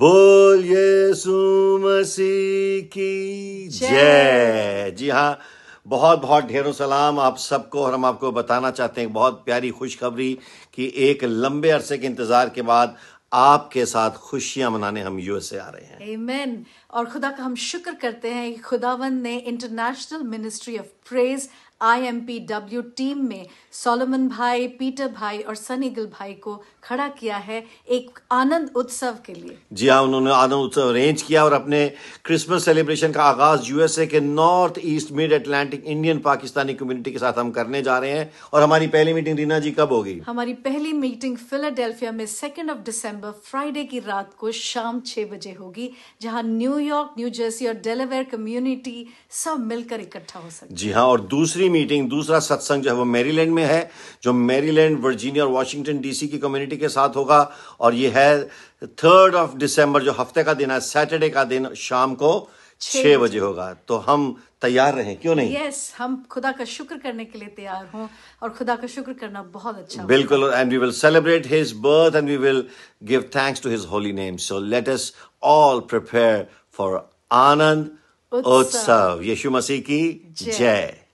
बोल यीशु मसीह की जय जी हाँ बहुत बहुत ढेरों सलाम आप सबको और हम आपको बताना चाहते हैं बहुत प्यारी खुशखबरी कि एक लंबे अरसे के इंतजार के बाद आपके साथ खुशियां मनाने हम यूएसए आ रहे हैं Amen. और खुदा का हम शुक्र करते हैं कि खुदावन ने international ministry of praise IMPW team में सोलोमन भाई पीटर भाई और सनी गिल भाई को खड़ा किया है एक आनंद उत्सव के लिए जी हाँ उन्होंने आनंद उत्सव अरेंज किया और अपने क्रिसमस सेलिब्रेशन का आगाज यूएसए के north east mid Atlantic Indian Pakistani community के साथ हम करने जा रहे हैं और हमारी पहली मीटिंग रीना जी कब होगी हमारी पहली मीटिंग फिलाडेल्फिया में सेकेंड ऑफ डिसम्बर फ्राइडे की रात को शाम छह बजे होगी जहाँ न्यूयॉर्क न्यू जर्सी और डेलावेयर कम्युनिटी सब मिलकर इकट्ठा हो सके जी हाँ और दूसरी दूसरी मीटिंग दूसरा सत्संग जो है वो मेरीलैंड में है जो मेरीलैंड वर्जीनिया और वाशिंगटन डीसी की कम्युनिटी के साथ होगा और ये है थर्ड ऑफ दिसंबर जो हफ्ते का दिन है सैटरडे का दिन शाम को छह बजे होगा तो हम तैयार रहे क्यों नहीं यस yes, हम खुदा का शुक्र करने के लिए तैयार हों और खुदा का शुक्र करना बहुत अच्छा बिल्कुल and we will celebrate his birth and we will give thanks to his holy name so let us all prepare for आनंद उत्सव यीशु मसीह की जय